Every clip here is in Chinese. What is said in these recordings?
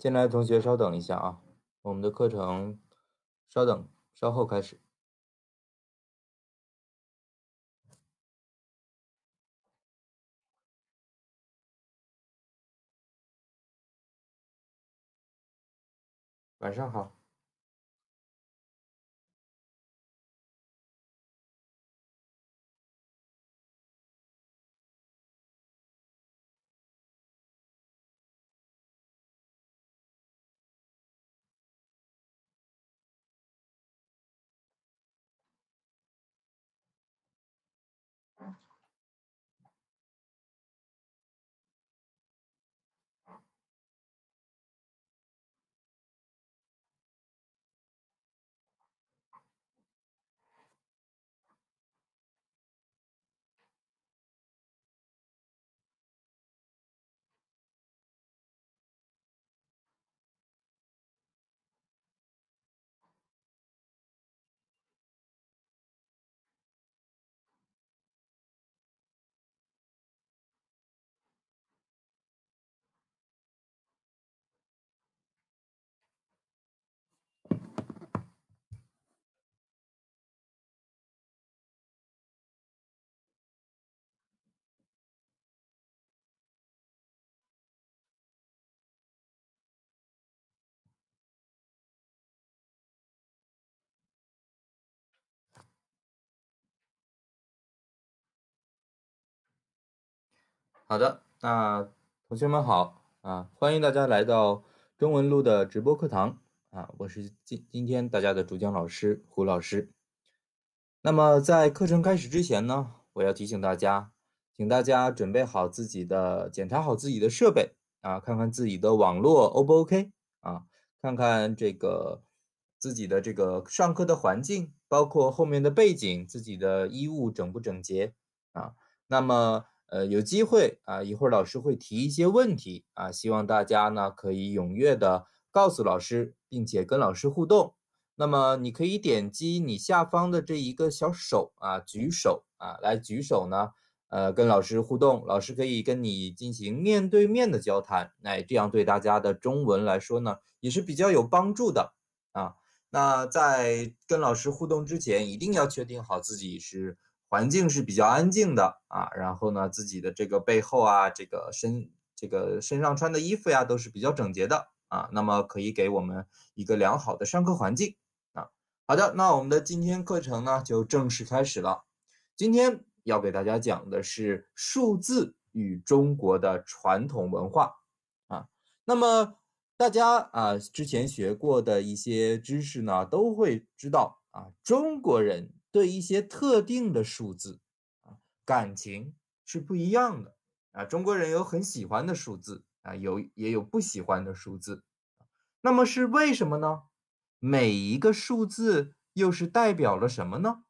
进来的同学，稍等一下啊，我们的课程稍等，稍后开始。晚上好。好的，那同学们好啊，欢迎大家来到中文路的直播课堂啊，我是今今天大家的主讲老师胡老师。那么在课程开始之前呢，我要提醒大家，请大家准备好自己的，检查好自己的设备啊，看看自己的网络 O 不 OK 啊，看看这个自己的这个上课的环境，包括后面的背景，自己的衣物整不整洁啊，那么。呃，有机会啊，一会儿老师会提一些问题啊，希望大家呢可以踊跃的告诉老师，并且跟老师互动。那么你可以点击你下方的这一个小手啊，举手啊来举手呢，呃，跟老师互动，老师可以跟你进行面对面的交谈。那这样对大家的中文来说呢，也是比较有帮助的啊。那在跟老师互动之前，一定要确定好自己是。环境是比较安静的啊，然后呢，自己的这个背后啊，这个身这个身上穿的衣服呀，都是比较整洁的啊，那么可以给我们一个良好的上课环境啊。好的，那我们的今天课程呢就正式开始了。今天要给大家讲的是数字与中国的传统文化啊。那么大家啊之前学过的一些知识呢，都会知道啊，中国人。对一些特定的数字啊，感情是不一样的啊。中国人有很喜欢的数字啊，有也有不喜欢的数字。那么是为什么呢？每一个数字又是代表了什么呢？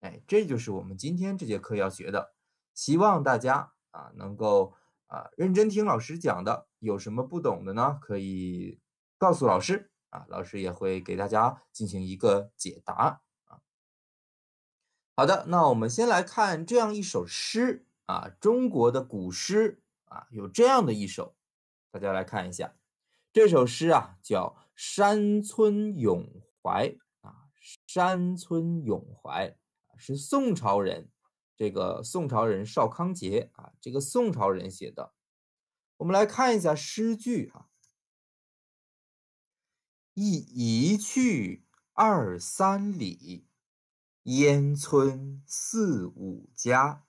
哎，这就是我们今天这节课要学的。希望大家啊能够啊认真听老师讲的。有什么不懂的呢？可以告诉老师啊，老师也会给大家进行一个解答。好的，那我们先来看这样一首诗啊，中国的古诗啊，有这样的一首，大家来看一下，这首诗啊叫《山村咏怀》啊，《山村咏怀》是宋朝人，这个宋朝人邵康节啊，这个宋朝人写的，我们来看一下诗句啊，一一去二三里。烟村四五家，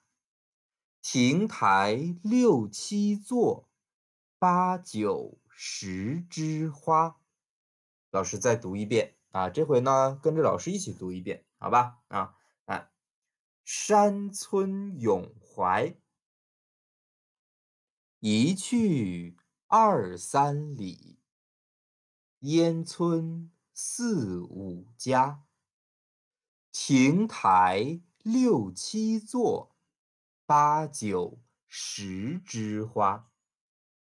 亭台六七座，八九十枝花。老师再读一遍啊，这回呢，跟着老师一起读一遍，好吧？啊，来，山村咏怀。一去二三里，烟村四五家。亭台六七座，八九十枝花。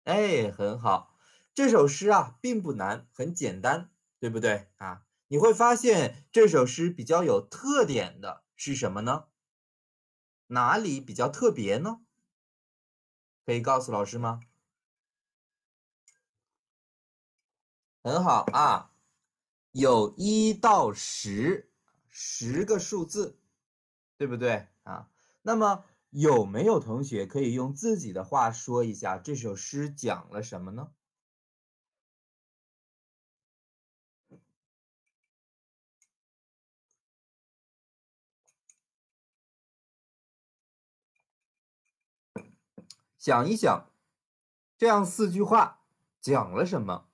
哎，很好，这首诗啊并不难，很简单，对不对啊？你会发现这首诗比较有特点的是什么呢？哪里比较特别呢？可以告诉老师吗？很好啊，有一到十。十个数字，对不对啊？那么有没有同学可以用自己的话说一下这首诗讲了什么呢？想一想，这样四句话讲了什么？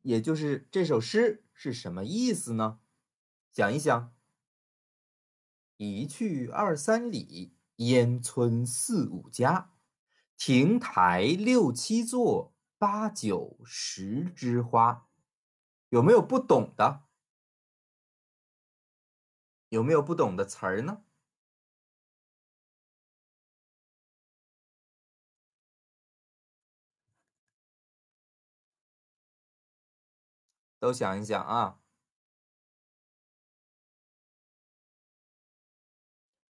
也就是这首诗。是什么意思呢？想一想，一去二三里，烟村四五家，亭台六七座，八九十枝花。有没有不懂的？有没有不懂的词儿呢？都想一想啊。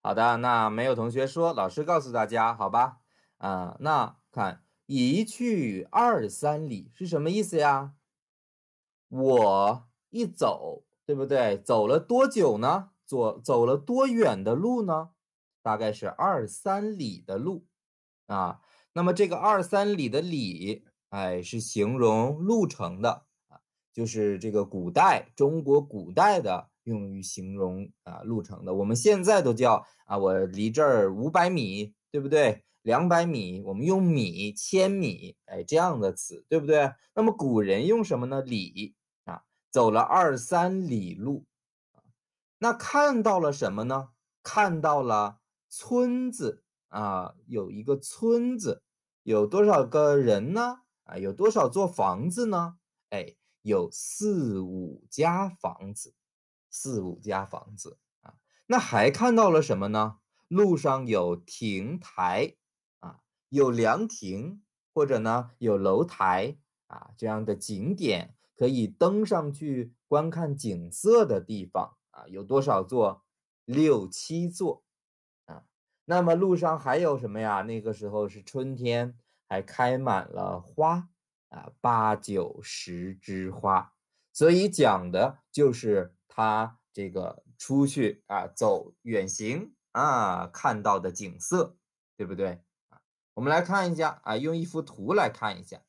好的，那没有同学说，老师告诉大家，好吧？啊，那看一去二三里是什么意思呀？我一走，对不对？走了多久呢？走走了多远的路呢？大概是二三里的路啊。那么这个二三里的里，哎，是形容路程的。就是这个古代中国古代的用于形容啊路程的，我们现在都叫啊我离这儿五百米，对不对？两百米，我们用米、千米，哎，这样的词，对不对？那么古人用什么呢？里啊，走了二三里路，那看到了什么呢？看到了村子啊，有一个村子，有多少个人呢？啊，有多少座房子呢？哎。有四五家房子，四五家房子啊，那还看到了什么呢？路上有亭台啊，有凉亭，或者呢有楼台啊，这样的景点可以登上去观看景色的地方啊，有多少座？六七座啊。那么路上还有什么呀？那个时候是春天，还开满了花。啊，八九十枝花，所以讲的就是他这个出去啊，走远行啊，看到的景色，对不对？啊，我们来看一下啊，用一幅图来看一下，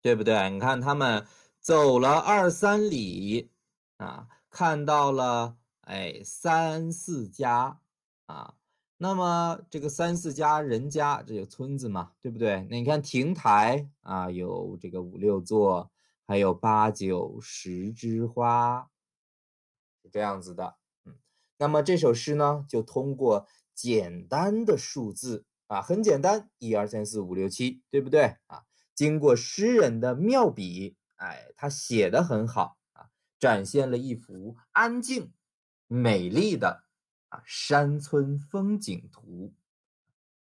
对不对？你看他们走了二三里啊，看到了哎三四家啊。那么这个三四家人家，这个村子嘛，对不对？那你看亭台啊，有这个五六座，还有八九十枝花，是这样子的。嗯，那么这首诗呢，就通过简单的数字啊，很简单，一二三四五六七，对不对啊？经过诗人的妙笔，哎，他写的很好啊，展现了一幅安静美丽的。啊，山村风景图，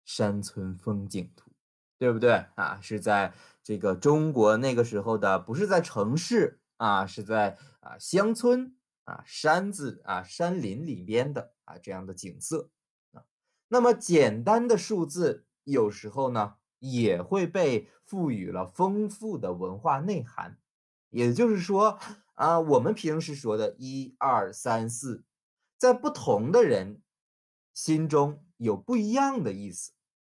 山村风景图，对不对啊？是在这个中国那个时候的，不是在城市啊，是在啊乡村啊山子啊山林里边的啊这样的景色啊。那么简单的数字，有时候呢也会被赋予了丰富的文化内涵。也就是说啊，我们平时说的“一二三四”。在不同的人心中有不一样的意思，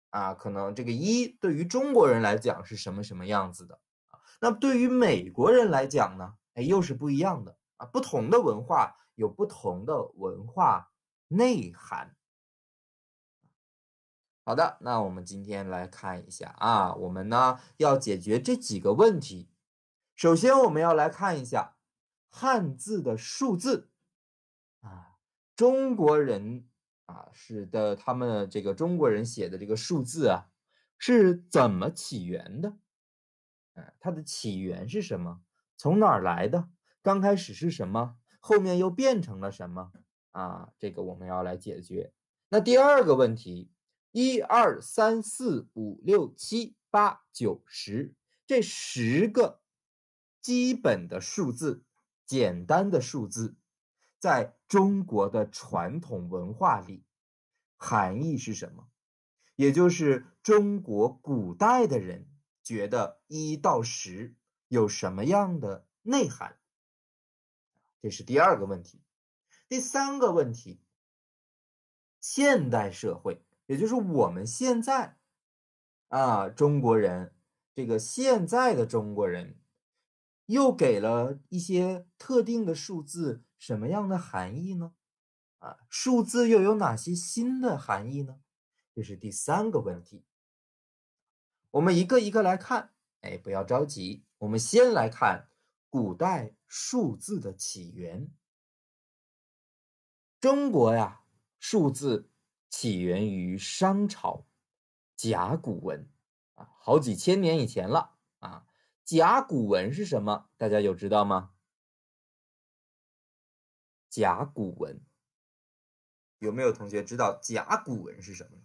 啊，可能这个一对于中国人来讲是什么什么样子的，啊，那对于美国人来讲呢，哎，又是不一样的，啊，不同的文化有不同的文化内涵。好的，那我们今天来看一下，啊，我们呢要解决这几个问题，首先我们要来看一下汉字的数字。中国人啊，是的，他们这个中国人写的这个数字啊，是怎么起源的？哎，它的起源是什么？从哪儿来的？刚开始是什么？后面又变成了什么？啊，这个我们要来解决。那第二个问题，一二三四五六七八九十这十个基本的数字，简单的数字，在。中国的传统文化里含义是什么？也就是中国古代的人觉得一到十有什么样的内涵？这是第二个问题。第三个问题，现代社会，也就是我们现在啊，中国人这个现在的中国人又给了一些特定的数字。什么样的含义呢？啊，数字又有哪些新的含义呢？这是第三个问题。我们一个一个来看，哎，不要着急，我们先来看古代数字的起源。中国呀，数字起源于商朝，甲骨文啊，好几千年以前了啊。甲骨文是什么？大家有知道吗？甲骨文，有没有同学知道甲骨文是什么？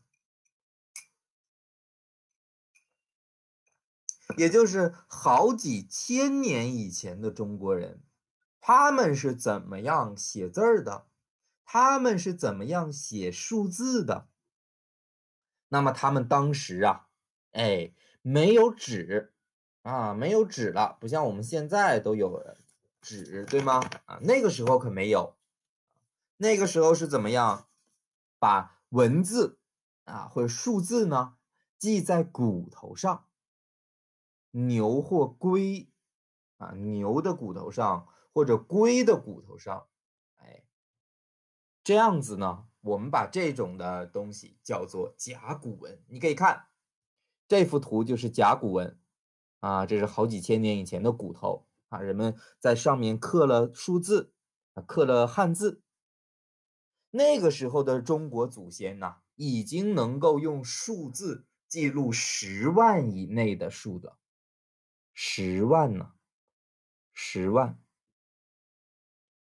也就是好几千年以前的中国人，他们是怎么样写字儿的？他们是怎么样写数字的？那么他们当时啊，哎，没有纸啊，没有纸了，不像我们现在都有纸，对吗？啊，那个时候可没有。那个时候是怎么样把文字啊或数字呢记在骨头上，牛或龟啊牛的骨头上或者龟的骨头上，哎，这样子呢，我们把这种的东西叫做甲骨文。你可以看这幅图就是甲骨文啊，这是好几千年以前的骨头啊，人们在上面刻了数字，刻了汉字。那个时候的中国祖先呢，已经能够用数字记录十万以内的数字。十万呢？十万。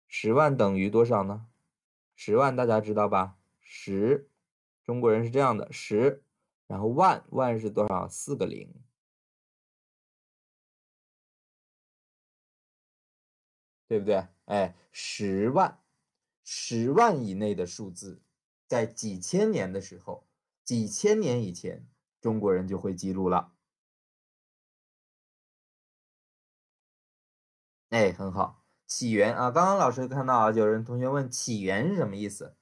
十万等于多少呢？十万，大家知道吧？十，中国人是这样的，十，然后万，万是多少？四个零，对不对？哎，十万。十万以内的数字，在几千年的时候，几千年以前，中国人就会记录了。哎，很好，起源啊！刚刚老师看到啊，有人同学问起源是什么意思？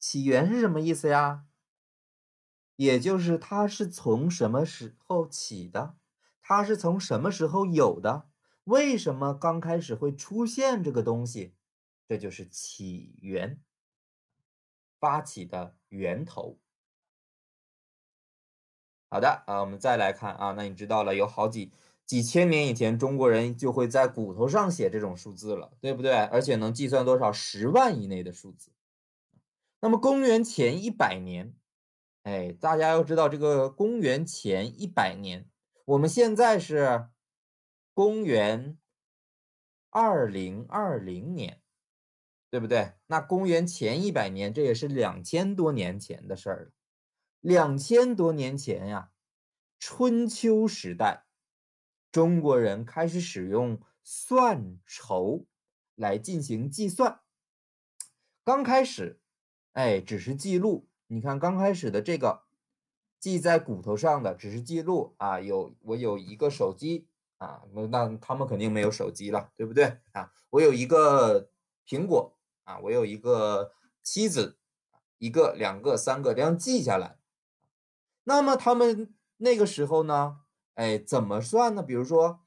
起源是什么意思呀？也就是它是从什么时候起的？它是从什么时候有的？为什么刚开始会出现这个东西？这就是起源，发起的源头。好的啊，我们再来看啊，那你知道了，有好几几千年以前，中国人就会在骨头上写这种数字了，对不对？而且能计算多少十万以内的数字。那么公元前一百年，哎，大家要知道这个公元前一百年，我们现在是公元二零二零年。对不对？那公元前一百年，这也是两千多年前的事儿了。两千多年前呀，春秋时代，中国人开始使用算筹来进行计算。刚开始，哎，只是记录。你看，刚开始的这个记在骨头上的，只是记录啊。有我有一个手机啊，那那他们肯定没有手机了，对不对啊？我有一个苹果。啊，我有一个妻子，一个、两个、三个，这样记下来。那么他们那个时候呢？哎，怎么算呢？比如说，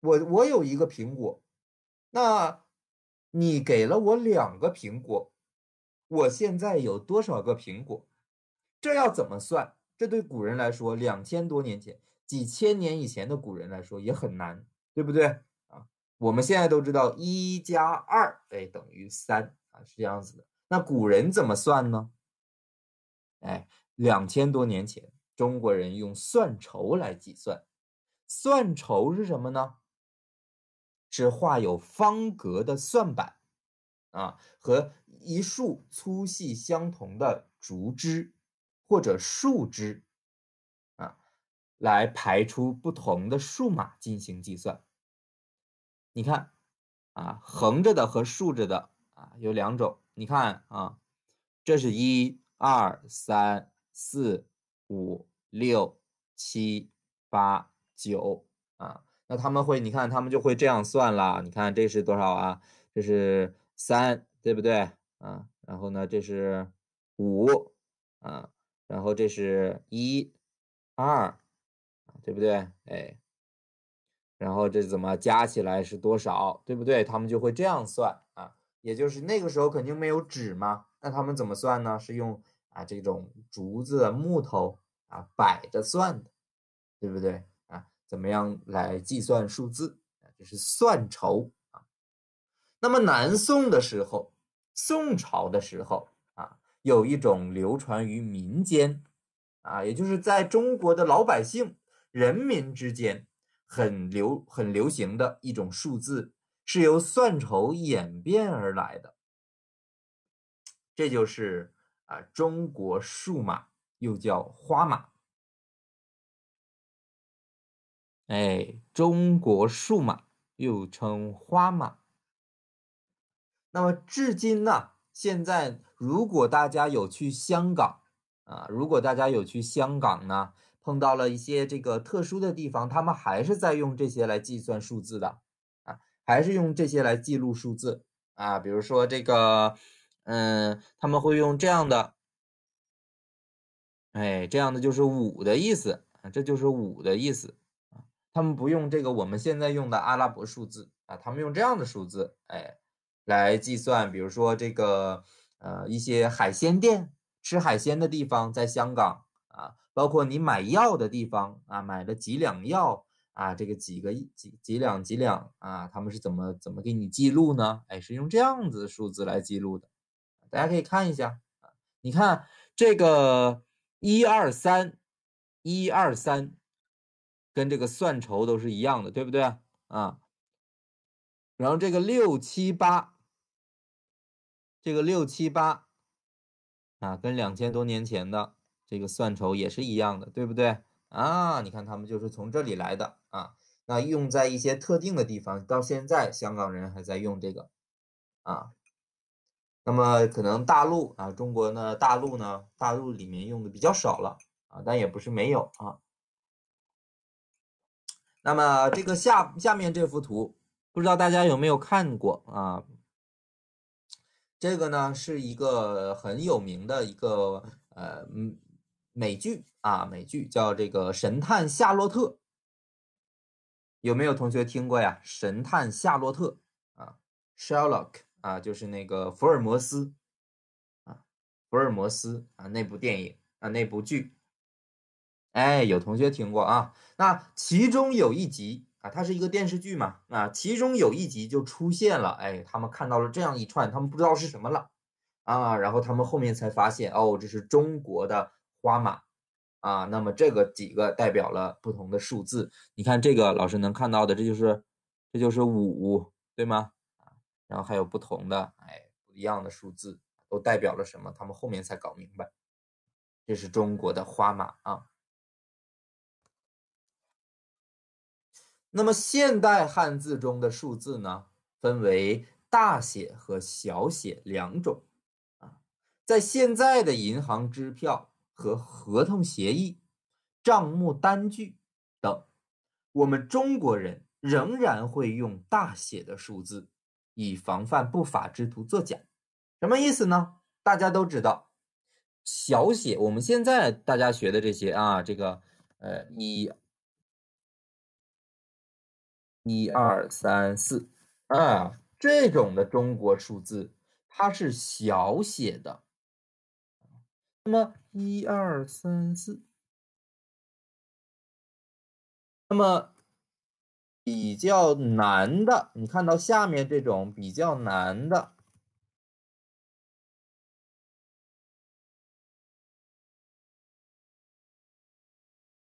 我我有一个苹果，那你给了我两个苹果，我现在有多少个苹果？这要怎么算？这对古人来说，两千多年前、几千年以前的古人来说也很难，对不对？我们现在都知道一加二哎等于三啊，是这样子的。那古人怎么算呢？哎，两千多年前，中国人用算筹来计算。算筹是什么呢？是画有方格的算板啊，和一束粗细相同的竹枝或者树枝啊，来排出不同的数码进行计算。你看啊，横着的和竖着的啊，有两种。你看啊，这是一二三四五六七八九啊，那他们会，你看他们就会这样算了。你看这是多少啊？这是三，对不对啊？然后呢，这是五啊，然后这是一二，对不对？哎。然后这怎么加起来是多少，对不对？他们就会这样算啊，也就是那个时候肯定没有纸嘛，那他们怎么算呢？是用啊这种竹子、木头啊摆着算的，对不对啊？怎么样来计算数字？这是算筹啊。那么南宋的时候，宋朝的时候啊，有一种流传于民间啊，也就是在中国的老百姓、人民之间。很流很流行的一种数字，是由算筹演变而来的，这就是啊，中国数码又叫花码，哎，中国数码又称花码。那么至今呢，现在如果大家有去香港啊，如果大家有去香港呢？碰到了一些这个特殊的地方，他们还是在用这些来计算数字的，啊，还是用这些来记录数字，啊，比如说这个，嗯，他们会用这样的，哎，这样的就是五的意思，啊，这就是五的意思，啊，他们不用这个我们现在用的阿拉伯数字，啊，他们用这样的数字，哎，来计算，比如说这个，呃，一些海鲜店吃海鲜的地方，在香港。啊，包括你买药的地方啊，买了几两药啊，这个几个几几两几两啊，他们是怎么怎么给你记录呢？哎，是用这样子数字来记录的，大家可以看一下啊，你看这个一二三一二三，跟这个算筹都是一样的，对不对啊？然后这个六七八，这个六七八啊，跟两千多年前的。这个算筹也是一样的，对不对啊？你看他们就是从这里来的啊。那用在一些特定的地方，到现在香港人还在用这个啊。那么可能大陆啊，中国呢，大陆呢，大陆里面用的比较少了啊，但也不是没有啊。那么这个下下面这幅图，不知道大家有没有看过啊？这个呢是一个很有名的一个呃嗯。美剧啊，美剧叫这个《神探夏洛特》，有没有同学听过呀？《神探夏洛特》啊，Sherlock 啊，就是那个福尔摩斯啊，福尔摩斯啊那部电影啊那部剧，哎，有同学听过啊？那其中有一集啊，它是一个电视剧嘛啊，其中有一集就出现了，哎，他们看到了这样一串，他们不知道是什么了啊，然后他们后面才发现哦，这是中国的。花马，啊，那么这个几个代表了不同的数字。你看这个老师能看到的，这就是这就是五，对吗？啊，然后还有不同的哎，不一样的数字都代表了什么？他们后面才搞明白。这是中国的花马啊。那么现代汉字中的数字呢，分为大写和小写两种啊。在现在的银行支票。和合同协议、账目单据等，我们中国人仍然会用大写的数字，以防范不法之徒作假。什么意思呢？大家都知道，小写我们现在大家学的这些啊，这个呃一、一二三四啊这种的中国数字，它是小写的。那么。一二三四，那么比较难的，你看到下面这种比较难的，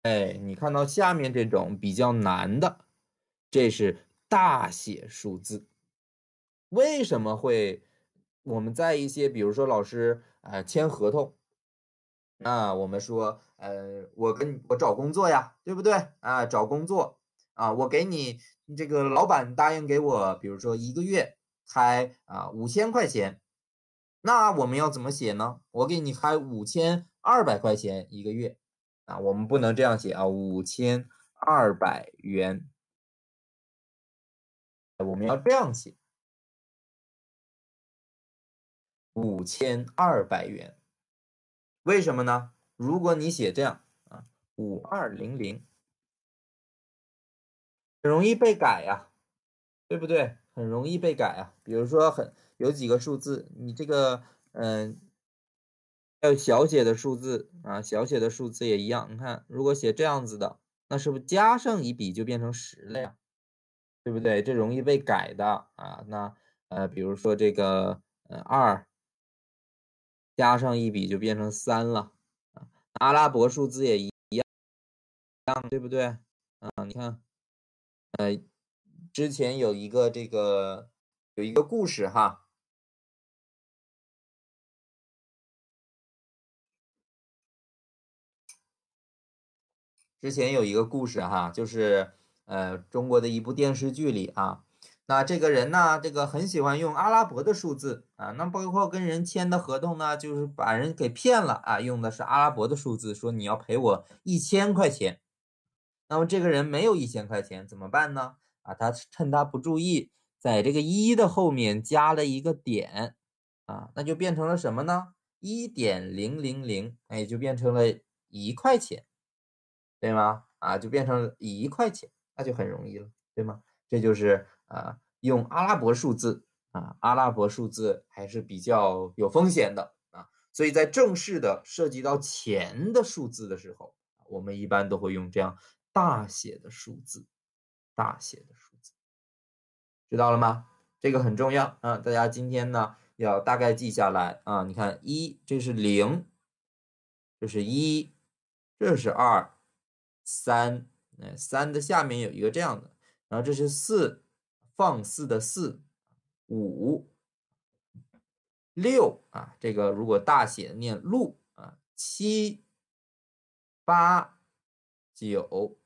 哎，你看到下面这种比较难的，这是大写数字，为什么会？我们在一些，比如说老师啊签合同。啊，我们说，呃，我跟我找工作呀，对不对？啊，找工作啊，我给你这个老板答应给我，比如说一个月开啊五千块钱，那我们要怎么写呢？我给你开五千二百块钱一个月啊，我们不能这样写啊，五千二百元，我们要这样写，五千二百元。为什么呢？如果你写这样啊，五二零零，很容易被改呀，对不对？很容易被改啊。比如说，很有几个数字，你这个嗯，还有小写的数字啊，小写的数字也一样。你看，如果写这样子的，那是不是加上一笔就变成十了呀？对不对？这容易被改的啊。那呃，比如说这个呃二。加上一笔就变成三了阿拉伯数字也一样，一样对不对？啊，你看，呃，之前有一个这个有一个故事哈，之前有一个故事哈，就是呃，中国的一部电视剧里啊。那这个人呢，这个很喜欢用阿拉伯的数字啊。那包括跟人签的合同呢，就是把人给骗了啊，用的是阿拉伯的数字，说你要赔我一千块钱。那么这个人没有一千块钱怎么办呢？啊，他趁他不注意，在这个一的后面加了一个点啊，那就变成了什么呢？一点零零零，哎，就变成了一块钱，对吗？啊，就变成了一块钱，那就很容易了，对吗？这就是呃，用阿拉伯数字啊，阿拉伯数字还是比较有风险的啊，所以在正式的涉及到钱的数字的时候，我们一般都会用这样大写的数字，大写的数字，知道了吗？这个很重要啊，大家今天呢要大概记下来啊。你看一，这是零，这是一，这是二，三，哎，三的下面有一个这样的。然后这是四，放肆的四，五，六啊，这个如果大写的念路啊，七，八，九，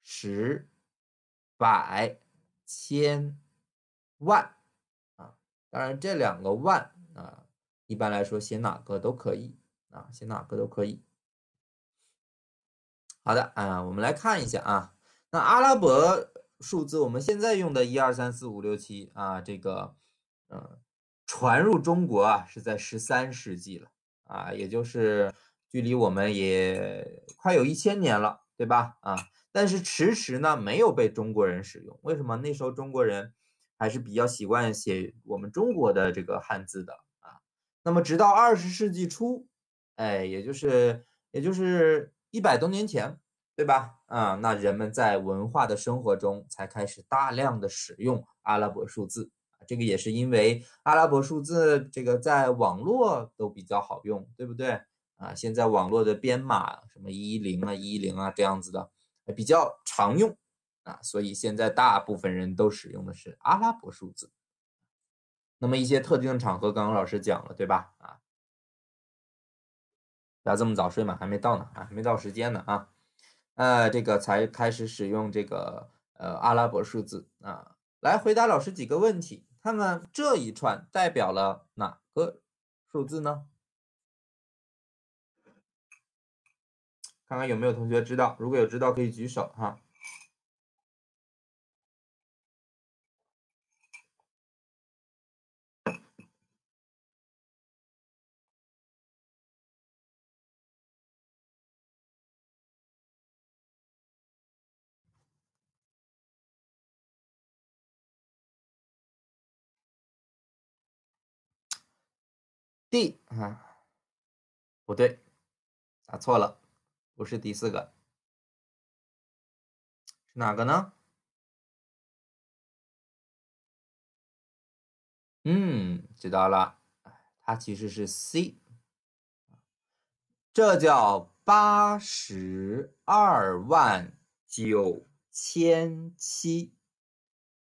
十，百，千，万啊，当然这两个万啊，一般来说写哪个都可以啊，写哪个都可以。好的啊，我们来看一下啊，那阿拉伯。数字我们现在用的“一、二、三、四、五、六、七”啊，这个嗯，传入中国啊是在十三世纪了啊，也就是距离我们也快有一千年了，对吧？啊，但是迟迟呢没有被中国人使用，为什么？那时候中国人还是比较习惯写我们中国的这个汉字的啊。那么直到二十世纪初，哎，也就是也就是一百多年前，对吧？啊，那人们在文化的生活中才开始大量的使用阿拉伯数字这个也是因为阿拉伯数字这个在网络都比较好用，对不对啊？现在网络的编码什么一零啊一零啊这样子的比较常用啊，所以现在大部分人都使用的是阿拉伯数字。那么一些特定的场合，刚刚老师讲了，对吧？啊，不要这么早睡嘛，还没到呢啊，没到时间呢啊。呃，这个才开始使用这个呃阿拉伯数字啊，来回答老师几个问题，看看这一串代表了哪个数字呢？看看有没有同学知道，如果有知道可以举手哈。D 啊，不对，打错了，不是第四个，是哪个呢？嗯，知道了，它其实是 C，这叫八十二万九千七，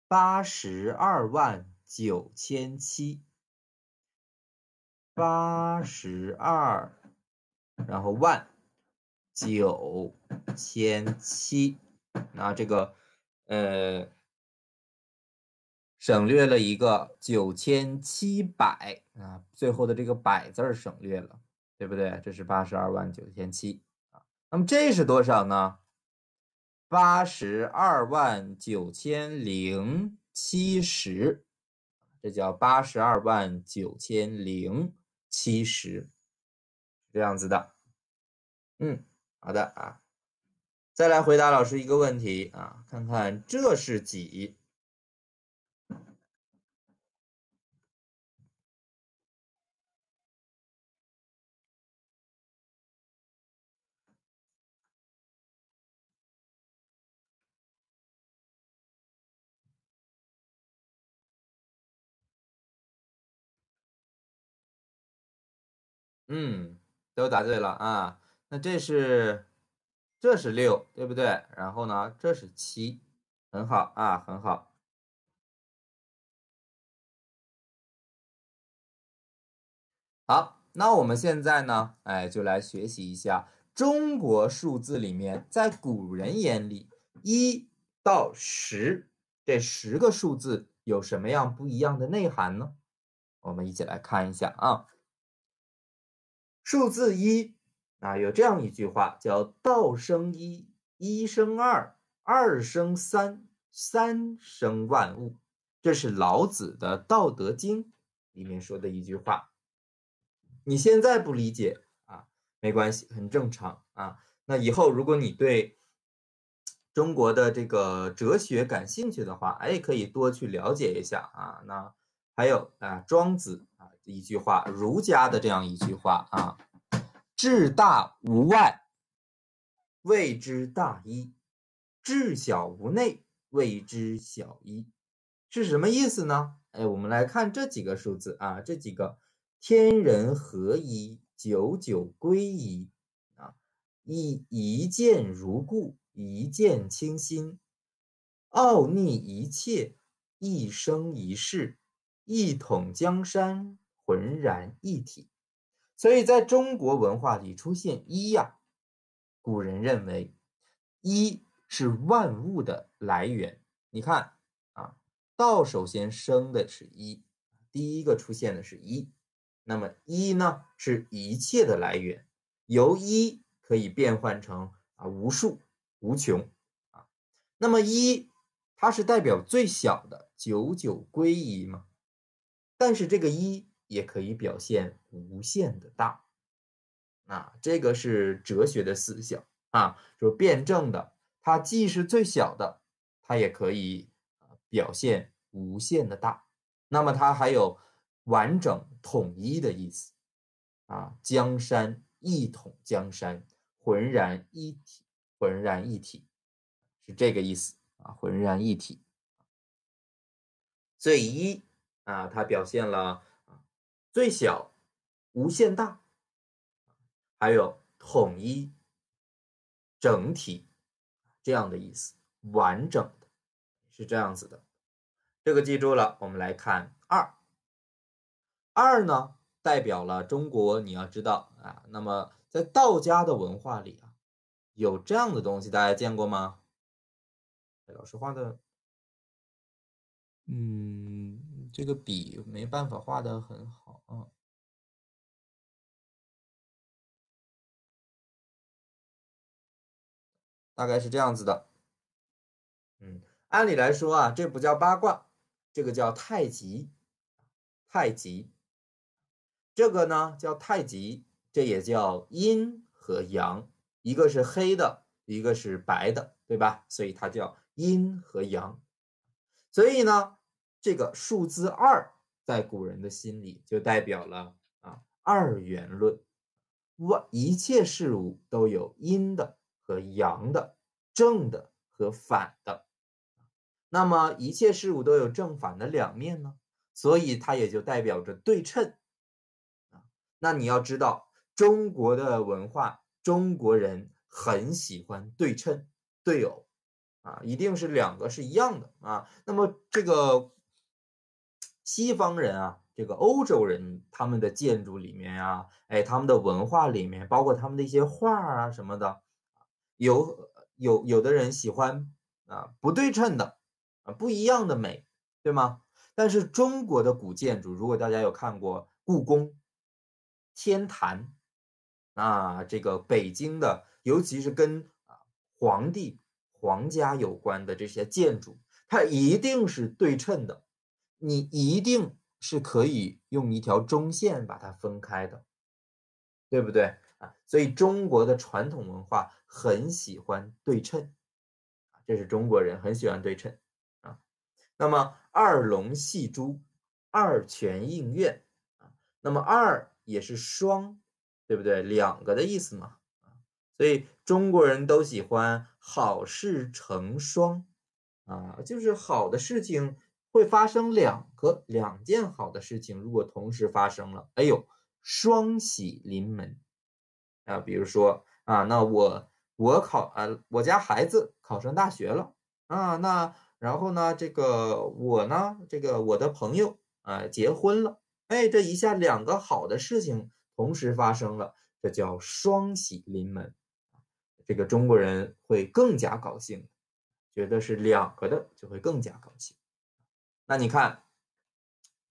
八十二万九千七。八十二，然后万九千七，啊，这个呃，省略了一个九千七百啊，最后的这个百字儿省略了，对不对？这是八十二万九千七啊。那么这是多少呢？八十二万九千零七十，这叫八十二万九千零。七十，这样子的，嗯，好的啊，再来回答老师一个问题啊，看看这是几。嗯，都答对了啊！那这是这是六，对不对？然后呢，这是七，很好啊，很好。好，那我们现在呢，哎，就来学习一下中国数字里面，在古人眼里，一到十这十个数字有什么样不一样的内涵呢？我们一起来看一下啊。数字一啊，有这样一句话叫“道生一，一生二，二生三，三生万物”，这是老子的《道德经》里面说的一句话。你现在不理解啊，没关系，很正常啊。那以后如果你对中国的这个哲学感兴趣的话，哎，可以多去了解一下啊。那。还有啊，庄子啊，一句话，儒家的这样一句话啊：至大无外，谓之大一；至小无内，谓之小一。是什么意思呢？哎，我们来看这几个数字啊，这几个天人合一，久久归一啊，一一见如故，一见倾心，奥逆一切，一生一世。一统江山，浑然一体。所以，在中国文化里出现一呀，古人认为一是万物的来源。你看啊，道首先生的是一，第一个出现的是一。那么一呢，是一切的来源，由一可以变换成啊无数无穷啊。那么一，它是代表最小的，九九归一嘛。但是这个一也可以表现无限的大，啊，这个是哲学的思想啊，就是辩证的，它既是最小的，它也可以表现无限的大。那么它还有完整统一的意思啊，江山一统江山，浑然一体，浑然一体是这个意思啊，浑然一体，所以一。啊，它表现了最小无限大，还有统一整体这样的意思，完整的，是这样子的。这个记住了。我们来看二二呢，代表了中国。你要知道啊，那么在道家的文化里啊，有这样的东西，大家见过吗？老师画的，嗯。这个笔没办法画的很好，啊。大概是这样子的，嗯，按理来说啊，这不叫八卦，这个叫太极，太极，这个呢叫太极，这也叫阴和阳，一个是黑的，一个是白的，对吧？所以它叫阴和阳，所以呢。这个数字二在古人的心里就代表了啊二元论，万一切事物都有阴的和阳的，正的和反的，那么一切事物都有正反的两面呢，所以它也就代表着对称啊。那你要知道中国的文化，中国人很喜欢对称对偶啊，一定是两个是一样的啊。那么这个。西方人啊，这个欧洲人，他们的建筑里面啊，哎，他们的文化里面，包括他们的一些画啊什么的，有有有的人喜欢啊不对称的啊不一样的美，对吗？但是中国的古建筑，如果大家有看过故宫、天坛，啊，这个北京的，尤其是跟啊皇帝、皇家有关的这些建筑，它一定是对称的。你一定是可以用一条中线把它分开的，对不对啊？所以中国的传统文化很喜欢对称，啊，这是中国人很喜欢对称啊。那么二龙戏珠，二泉映月啊，那么二也是双，对不对？两个的意思嘛啊。所以中国人都喜欢好事成双啊，就是好的事情。会发生两个两件好的事情，如果同时发生了，哎呦，双喜临门啊！比如说啊，那我我考啊，我家孩子考上大学了啊，那然后呢，这个我呢，这个我的朋友啊结婚了，哎，这一下两个好的事情同时发生了，这叫双喜临门。这个中国人会更加高兴，觉得是两个的就会更加高兴。那你看，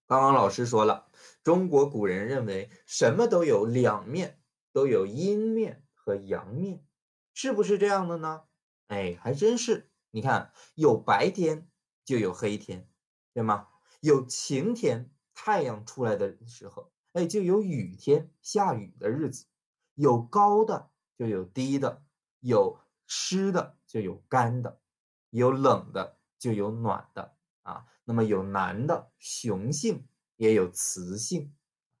刚刚老师说了，中国古人认为什么都有两面，都有阴面和阳面，是不是这样的呢？哎，还真是。你看，有白天就有黑天，对吗？有晴天，太阳出来的时候，哎，就有雨天下雨的日子；有高的就有低的，有湿的就有干的，有冷的就有暖的啊。那么有男的雄性，也有雌性，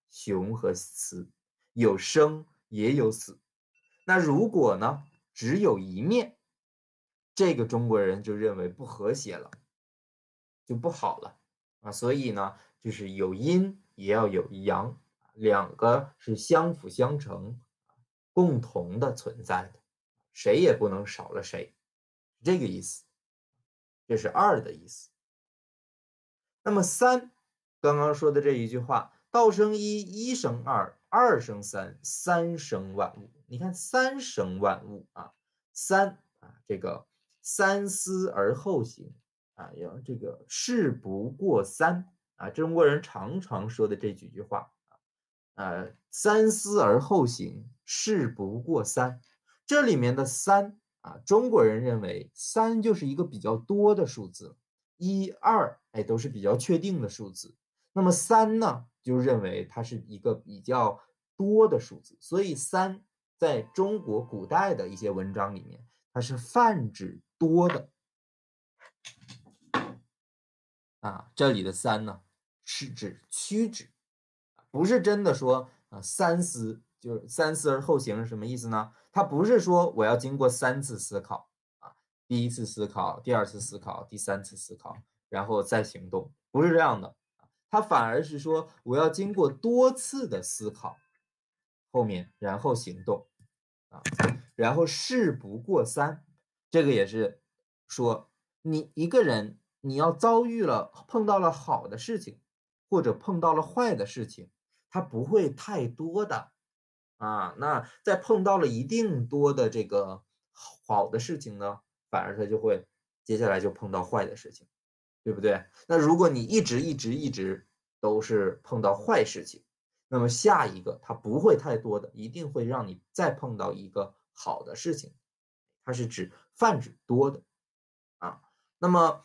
雄和雌有生也有死。那如果呢，只有一面，这个中国人就认为不和谐了，就不好了啊。所以呢，就是有阴也要有阳，两个是相辅相成，共同的存在的，谁也不能少了谁，这个意思。这是二的意思。那么三，刚刚说的这一句话，道生一，一生二，二生三，三生万物。你看三生万物啊，三啊，这个三思而后行啊，要这个事不过三啊。中国人常常说的这几句话啊，呃，三思而后行，事不过三。这里面的三啊，中国人认为三就是一个比较多的数字，一二。哎，都是比较确定的数字。那么三呢，就认为它是一个比较多的数字。所以三在中国古代的一些文章里面，它是泛指多的。啊，这里的三呢，是指虚指，不是真的说啊，三思就是三思而后行是什么意思呢？它不是说我要经过三次思考啊，第一次思考，第二次思考，第三次思考。然后再行动，不是这样的，他反而是说我要经过多次的思考，后面然后行动啊，然后事不过三，这个也是说你一个人你要遭遇了碰到了好的事情，或者碰到了坏的事情，他不会太多的啊，那在碰到了一定多的这个好的事情呢，反而他就会接下来就碰到坏的事情。对不对？那如果你一直一直一直都是碰到坏事情，那么下一个它不会太多的，一定会让你再碰到一个好的事情。它是指泛指多的啊。那么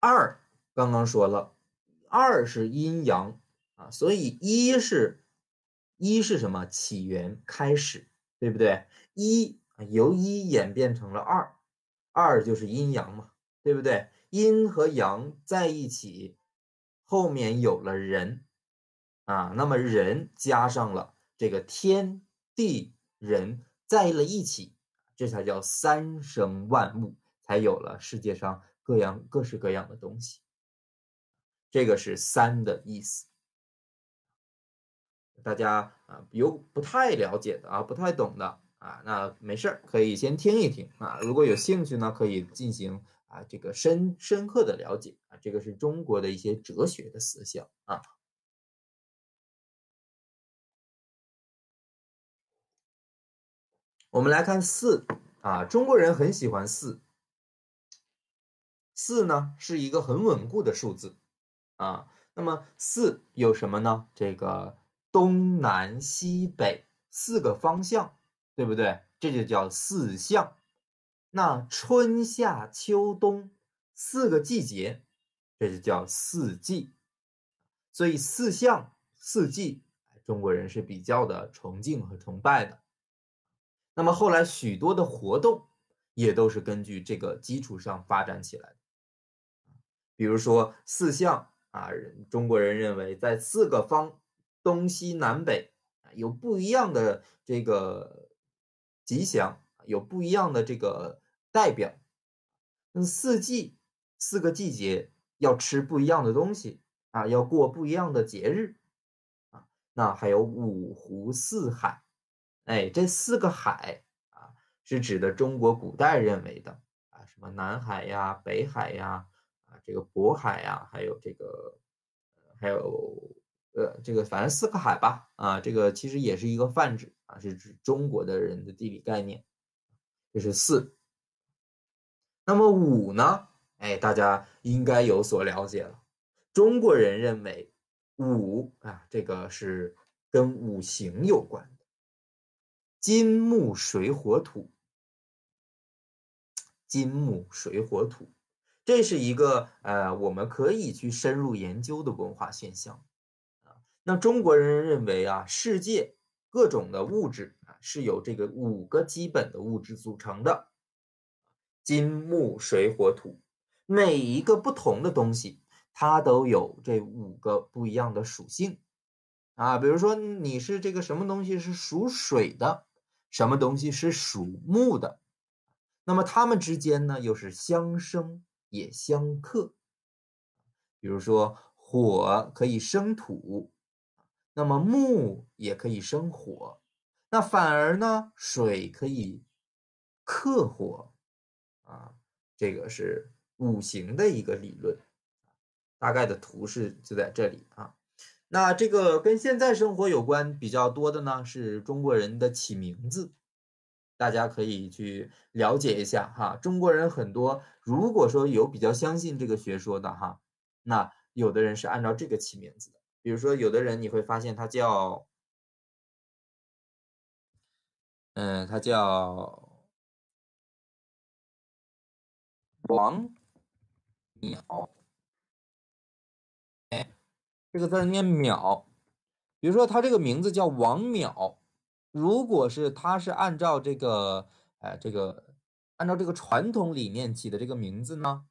二刚刚说了，二是阴阳啊，所以一是，一是什么起源开始，对不对？一由一演变成了二，二就是阴阳嘛，对不对？阴和阳在一起，后面有了人啊，那么人加上了这个天地人在了一起，这才叫三生万物，才有了世界上各样各式各样的东西。这个是三的意思。大家啊，有不太了解的啊，不太懂的啊，那没事儿，可以先听一听啊。如果有兴趣呢，可以进行。啊，这个深深刻的了解啊，这个是中国的一些哲学的思想啊。我们来看四啊，中国人很喜欢四，四呢是一个很稳固的数字啊。那么四有什么呢？这个东南西北四个方向，对不对？这就叫四象。那春夏秋冬四个季节，这就叫四季。所以四象四季，中国人是比较的崇敬和崇拜的。那么后来许多的活动也都是根据这个基础上发展起来。的。比如说四象啊，中国人认为在四个方东西南北有不一样的这个吉祥。有不一样的这个代表，嗯，四季四个季节要吃不一样的东西啊，要过不一样的节日啊。那还有五湖四海，哎，这四个海啊，是指的中国古代认为的啊，什么南海呀、北海呀、啊这个渤海呀，还有这个还有呃这个反正四个海吧啊，这个其实也是一个泛指啊，是指中国的人的地理概念。这是四，那么五呢？哎，大家应该有所了解了。中国人认为五啊，这个是跟五行有关的，金木水火土，金木水火土，这是一个呃，我们可以去深入研究的文化现象啊。那中国人认为啊，世界各种的物质。是由这个五个基本的物质组成的，金、木、水、火、土，每一个不同的东西，它都有这五个不一样的属性啊。比如说，你是这个什么东西是属水的，什么东西是属木的，那么它们之间呢，又是相生也相克。比如说，火可以生土，那么木也可以生火。那反而呢，水可以克火，啊，这个是五行的一个理论，大概的图示就在这里啊。那这个跟现在生活有关比较多的呢，是中国人的起名字，大家可以去了解一下哈。中国人很多，如果说有比较相信这个学说的哈，那有的人是按照这个起名字的，比如说有的人你会发现他叫。嗯，他叫王淼，哎，这个字念淼。比如说，他这个名字叫王淼，如果是他是按照这个，哎，这个按照这个传统理念起的这个名字呢，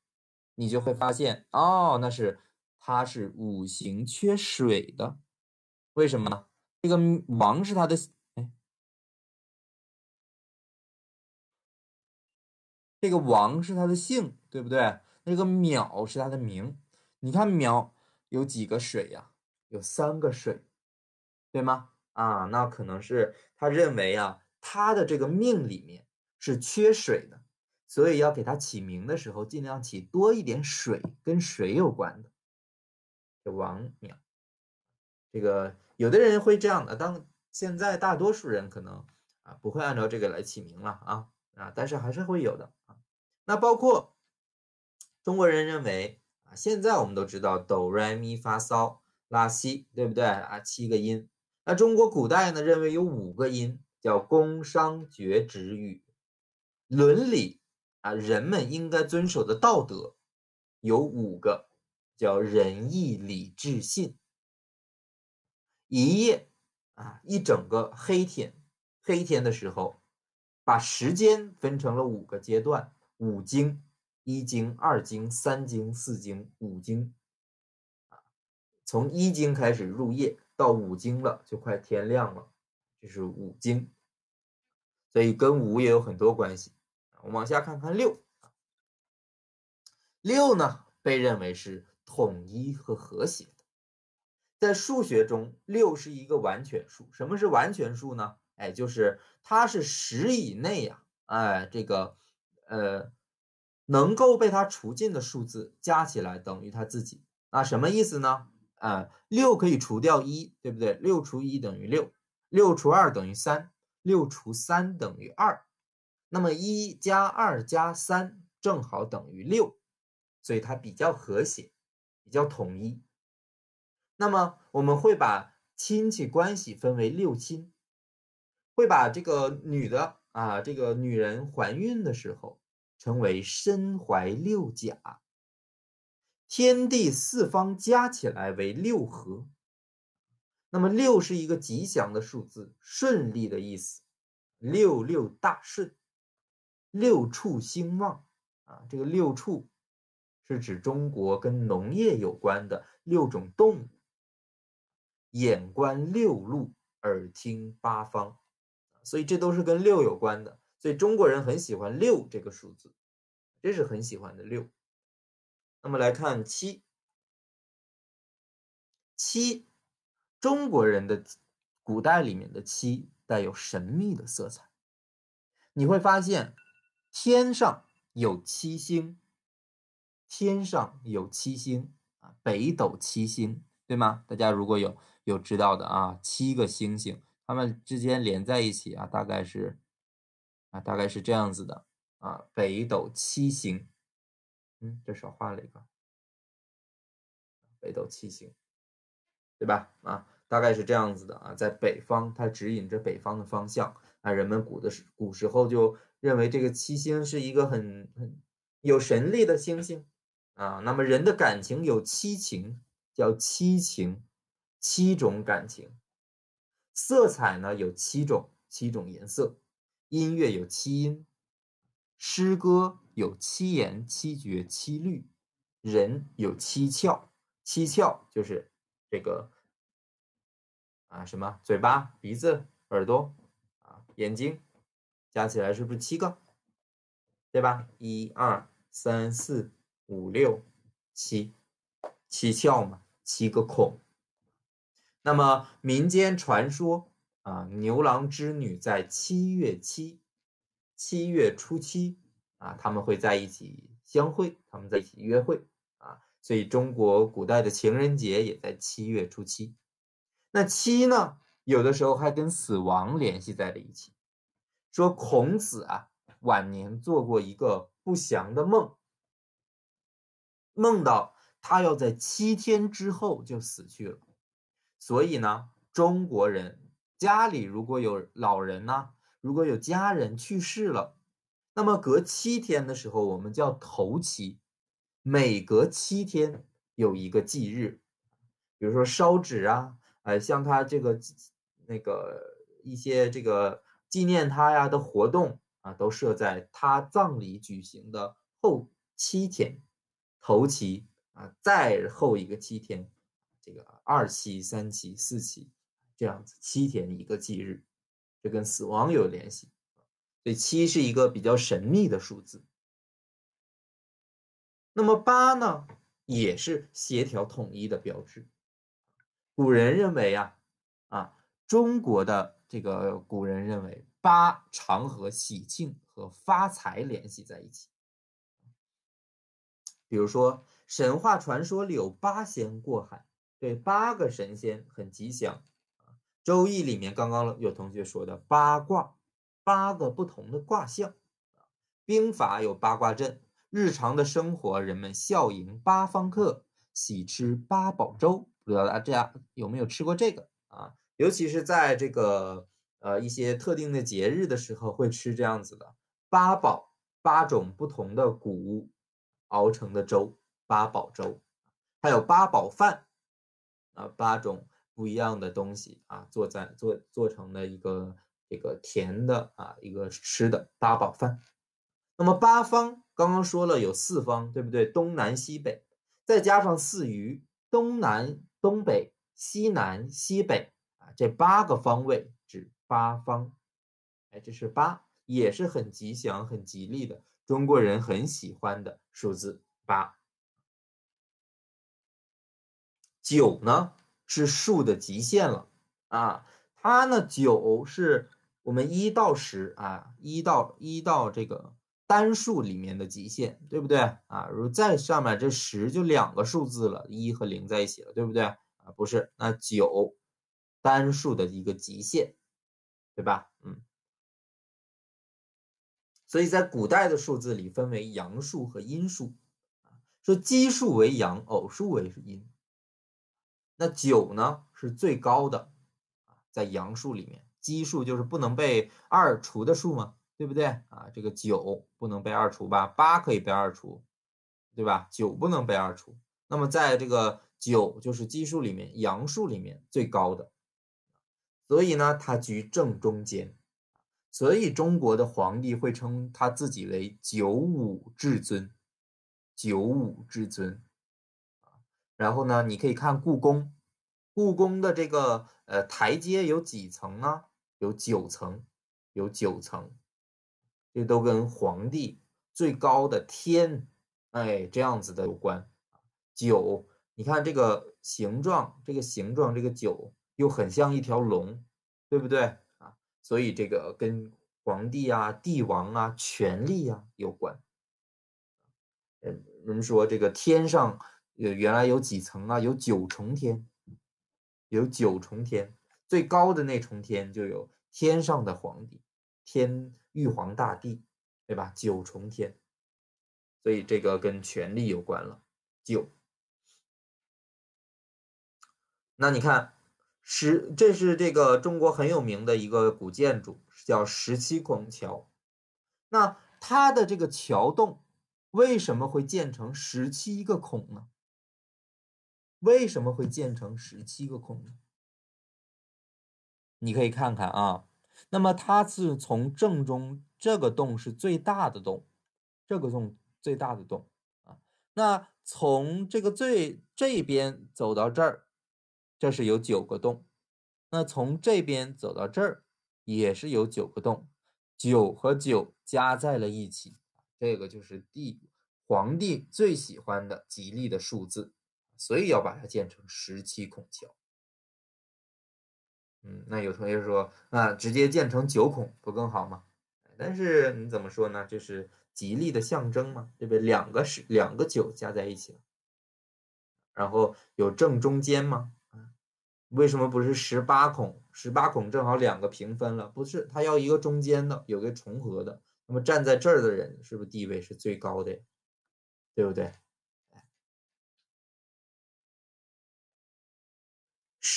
你就会发现哦，那是他是五行缺水的，为什么呢？这个王是他的。这个王是他的姓，对不对？那个淼是他的名。你看淼有几个水呀？有三个水，对吗？啊，那可能是他认为啊，他的这个命里面是缺水的，所以要给他起名的时候尽量起多一点水，跟水有关的。这王淼。这个有的人会这样的，当现在大多数人可能啊不会按照这个来起名了啊啊，但是还是会有的。那包括中国人认为啊，现在我们都知道哆来咪发嗦拉西，对不对啊？七个音。那中国古代呢，认为有五个音，叫宫商角徵羽。伦理啊，人们应该遵守的道德有五个，叫仁义礼智信。一夜啊，一整个黑天，黑天的时候，把时间分成了五个阶段。五经，一经、二经、三经、四经、五经，啊，从一经开始入夜，到五经了就快天亮了，这是五经。所以跟五也有很多关系。我们往下看看六，六呢被认为是统一和和谐的。在数学中，六是一个完全数。什么是完全数呢？哎，就是它是十以内呀，哎，这个。呃，能够被它除尽的数字加起来等于它自己，那什么意思呢？呃，六可以除掉一，对不对？六除一等于六，六除二等于三，六除三等于二，那么一加二加三正好等于六，所以它比较和谐，比较统一。那么我们会把亲戚关系分为六亲，会把这个女的。啊，这个女人怀孕的时候，称为身怀六甲。天地四方加起来为六合。那么六是一个吉祥的数字，顺利的意思。六六大顺，六畜兴旺。啊，这个六畜是指中国跟农业有关的六种动物。眼观六路，耳听八方。所以这都是跟六有关的，所以中国人很喜欢六这个数字，这是很喜欢的六。那么来看七，七，中国人的古代里面的七带有神秘的色彩，你会发现天上有七星，天上有七星啊，北斗七星，对吗？大家如果有有知道的啊，七个星星。它们之间连在一起啊，大概是啊，大概是这样子的啊。北斗七星，嗯，这少画了一个北斗七星，对吧？啊，大概是这样子的啊，在北方，它指引着北方的方向啊。人们古的时古时候就认为这个七星是一个很很有神力的星星啊。那么人的感情有七情，叫七情，七种感情。色彩呢有七种，七种颜色；音乐有七音，诗歌有七言、七绝、七律；人有七窍，七窍就是这个啊，什么嘴巴、鼻子、耳朵啊，眼睛，加起来是不是七个？对吧？一二三四五六七，七窍嘛，七个孔。那么民间传说啊，牛郎织女在七月七，七月初七啊，他们会在一起相会，他们在一起约会啊，所以中国古代的情人节也在七月初七。那七呢，有的时候还跟死亡联系在了一起，说孔子啊晚年做过一个不祥的梦，梦到他要在七天之后就死去了。所以呢，中国人家里如果有老人呢，如果有家人去世了，那么隔七天的时候，我们叫头七，每隔七天有一个忌日，比如说烧纸啊，呃，像他这个那个一些这个纪念他呀的活动啊，都设在他葬礼举行的后七天，头七啊，再后一个七天。这个二七三七四七这样子，七天一个祭日，这跟死亡有联系，所以七是一个比较神秘的数字。那么八呢，也是协调统一的标志。古人认为啊啊，中国的这个古人认为八常和喜庆和发财联系在一起。比如说神话传说里有八仙过海。对，八个神仙很吉祥啊！周易里面刚刚有同学说的八卦，八个不同的卦象。兵法有八卦阵，日常的生活人们笑迎八方客，喜吃八宝粥。不知道大家有没有吃过这个啊？尤其是在这个呃一些特定的节日的时候，会吃这样子的八宝，八种不同的谷熬成的粥，八宝粥，还有八宝饭。啊，八种不一样的东西啊，做在做做成的一个这个甜的啊，一个吃的八宝饭。那么八方刚刚说了有四方，对不对？东南西北，再加上四隅，东南、东北、西南、西北啊，这八个方位指八方。哎，这是八，也是很吉祥、很吉利的中国人很喜欢的数字八。九呢是数的极限了啊，它呢九是我们一到十啊，一到一到这个单数里面的极限，对不对啊？如再上面这十就两个数字了，一和零在一起了，对不对啊？不是，那九单数的一个极限，对吧？嗯，所以在古代的数字里分为阳数和阴数啊，说奇数为阳，偶数为阴。那九呢是最高的啊，在阳数里面，奇数就是不能被二除的数嘛，对不对啊？这个九不能被二除吧？八可以被二除，对吧？九不能被二除。那么在这个九就是奇数里面，阳数里面最高的，所以呢，它居正中间。所以中国的皇帝会称他自己为九五至尊，九五至尊。然后呢，你可以看故宫，故宫的这个呃台阶有几层呢？有九层，有九层，这都跟皇帝最高的天，哎这样子的有关。九，你看这个形状，这个形状，这个九又很像一条龙，对不对啊？所以这个跟皇帝啊、帝王啊、权力啊有关。嗯，人们说这个天上。有原来有几层啊？有九重天，有九重天，最高的那重天就有天上的皇帝，天玉皇大帝，对吧？九重天，所以这个跟权力有关了。九，那你看十，这是这个中国很有名的一个古建筑，叫十七孔桥。那它的这个桥洞为什么会建成十七个孔呢？为什么会建成十七个孔呢？你可以看看啊。那么它是从正中这个洞是最大的洞，这个洞最大的洞啊。那从这个最这边走到这儿，这是有九个洞。那从这边走到这儿也是有九个洞，九和九加在了一起，这个就是帝皇帝最喜欢的吉利的数字。所以要把它建成十七孔桥。嗯，那有同学说，那直接建成九孔不更好吗？但是你怎么说呢？这是吉利的象征嘛，对不对？两个十，两个九加在一起，然后有正中间吗？为什么不是十八孔？十八孔正好两个平分了，不是？他要一个中间的，有个重合的。那么站在这儿的人是不是地位是最高的？呀？对不对？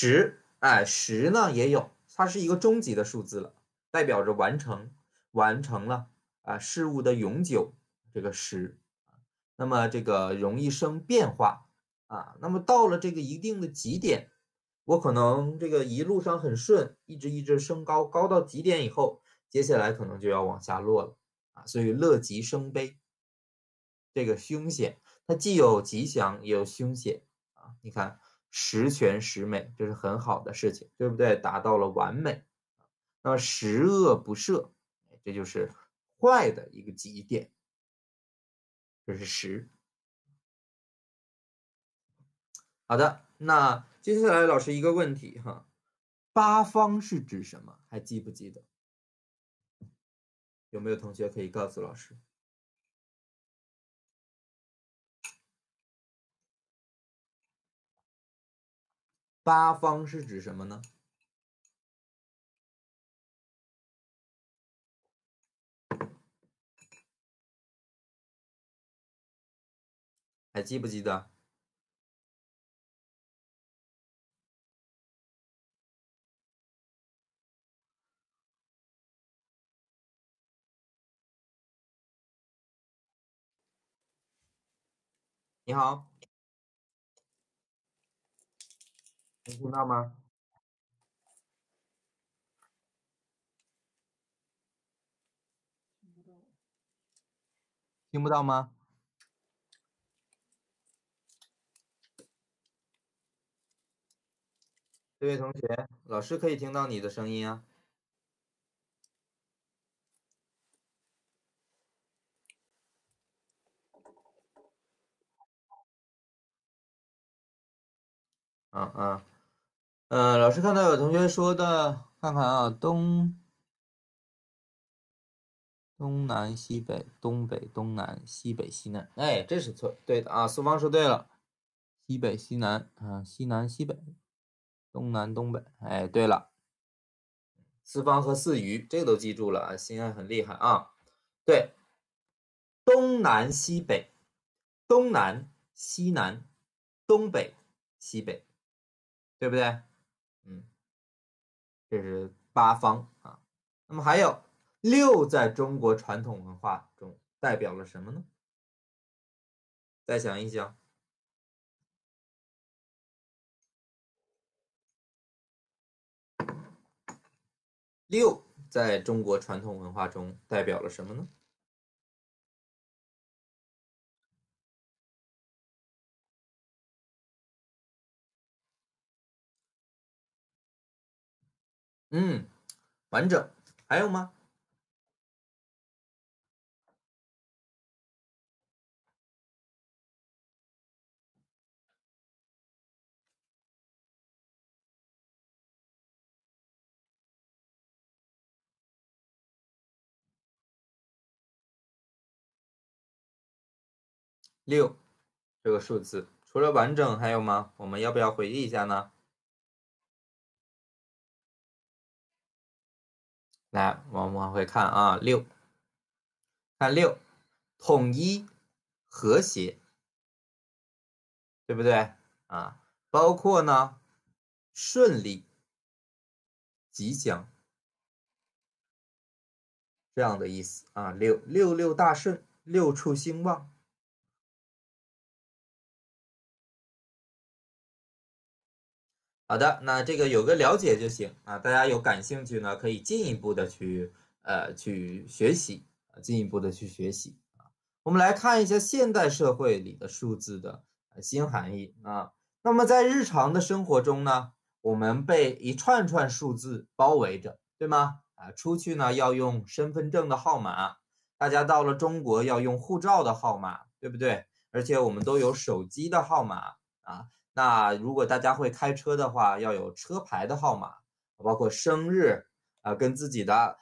十，哎，十呢也有，它是一个终极的数字了，代表着完成，完成了啊，事物的永久，这个十，那么这个容易生变化啊，那么到了这个一定的极点，我可能这个一路上很顺，一直一直升高，高到极点以后，接下来可能就要往下落了啊，所以乐极生悲，这个凶险，它既有吉祥也有凶险啊，你看。十全十美，这是很好的事情，对不对？达到了完美，那十恶不赦，这就是坏的一个极点，这是十。好的，那接下来老师一个问题哈，八方是指什么？还记不记得？有没有同学可以告诉老师？八方是指什么呢？还记不记得？你好。能听到吗？听不到吗？这位同学，老师可以听到你的声音啊。嗯嗯。呃，老师看到有同学说的，看看啊，东、东南、西北、东北、东南、西北、西南，哎，这是错对的啊。四方说对了，西北西南啊，西南西北、东南东北，哎，对了。四方和四隅，这个都记住了啊。心爱很厉害啊，对，东南西北、东南西南、东北西北，对不对？这是八方啊，那么还有六，在中国传统文化中代表了什么呢？再想一想，六在中国传统文化中代表了什么呢？嗯，完整，还有吗？六，这个数字，除了完整还有吗？我们要不要回忆一下呢？来，我们往回看啊，六，看六，统一和谐，对不对啊？包括呢，顺利，即将这样的意思啊。六六六大顺，六畜兴旺。好的，那这个有个了解就行啊。大家有感兴趣呢，可以进一步的去呃去学习啊，进一步的去学习啊。我们来看一下现代社会里的数字的新含义啊。那么在日常的生活中呢，我们被一串串数字包围着，对吗？啊，出去呢要用身份证的号码，大家到了中国要用护照的号码，对不对？而且我们都有手机的号码啊。那如果大家会开车的话，要有车牌的号码，包括生日啊，跟自己的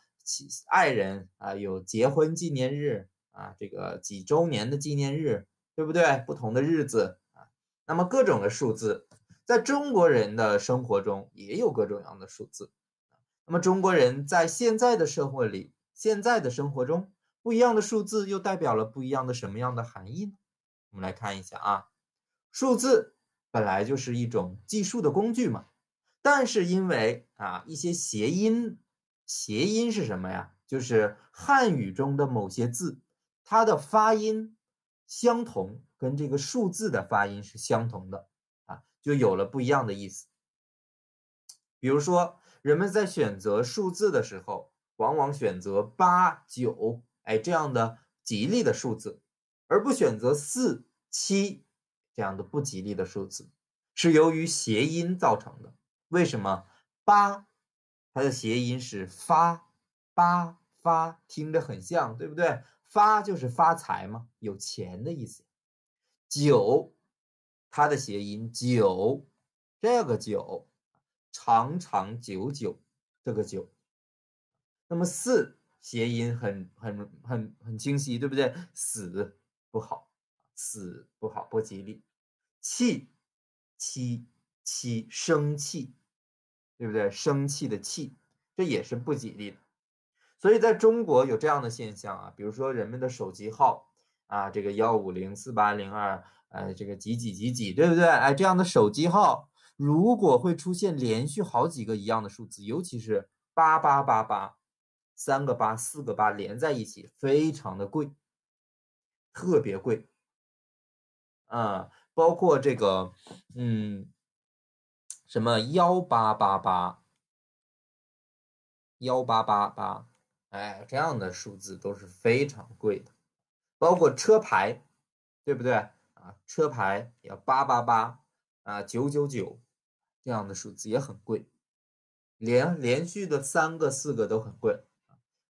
爱人啊有结婚纪念日啊，这个几周年的纪念日，对不对？不同的日子啊，那么各种的数字，在中国人的生活中也有各种各样的数字。那么中国人在现在的社会里，现在的生活中，不一样的数字又代表了不一样的什么样的含义呢？我们来看一下啊，数字。本来就是一种计数的工具嘛，但是因为啊一些谐音，谐音是什么呀？就是汉语中的某些字，它的发音相同，跟这个数字的发音是相同的啊，就有了不一样的意思。比如说，人们在选择数字的时候，往往选择八九，哎这样的吉利的数字，而不选择四七。这样的不吉利的数字是由于谐音造成的。为什么八？它的谐音是发，八发听着很像，对不对？发就是发财嘛，有钱的意思。九，它的谐音九，这个九长长久久，这个九。那么四，谐音很很很很清晰，对不对？死不好。死不好，不吉利。气，七七生气，对不对？生气的气，这也是不吉利的。所以，在中国有这样的现象啊，比如说人们的手机号啊，这个幺五零四八零二，呃，这个几几几几，对不对？哎，这样的手机号，如果会出现连续好几个一样的数字，尤其是八八八八，三个八、四个八连在一起，非常的贵，特别贵。啊，包括这个，嗯，什么幺八八八，幺八八八，哎，这样的数字都是非常贵的，包括车牌，对不对啊？车牌要八八八啊，九九九这样的数字也很贵，连连续的三个、四个都很贵。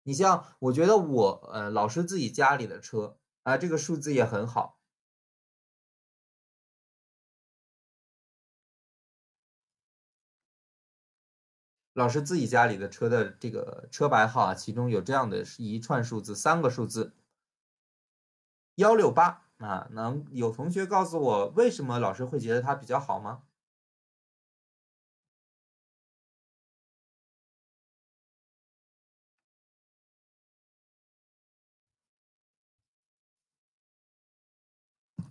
你像，我觉得我呃，老师自己家里的车啊，这个数字也很好。老师自己家里的车的这个车牌号啊，其中有这样的一串数字，三个数字，幺六八啊，能有同学告诉我为什么老师会觉得它比较好吗？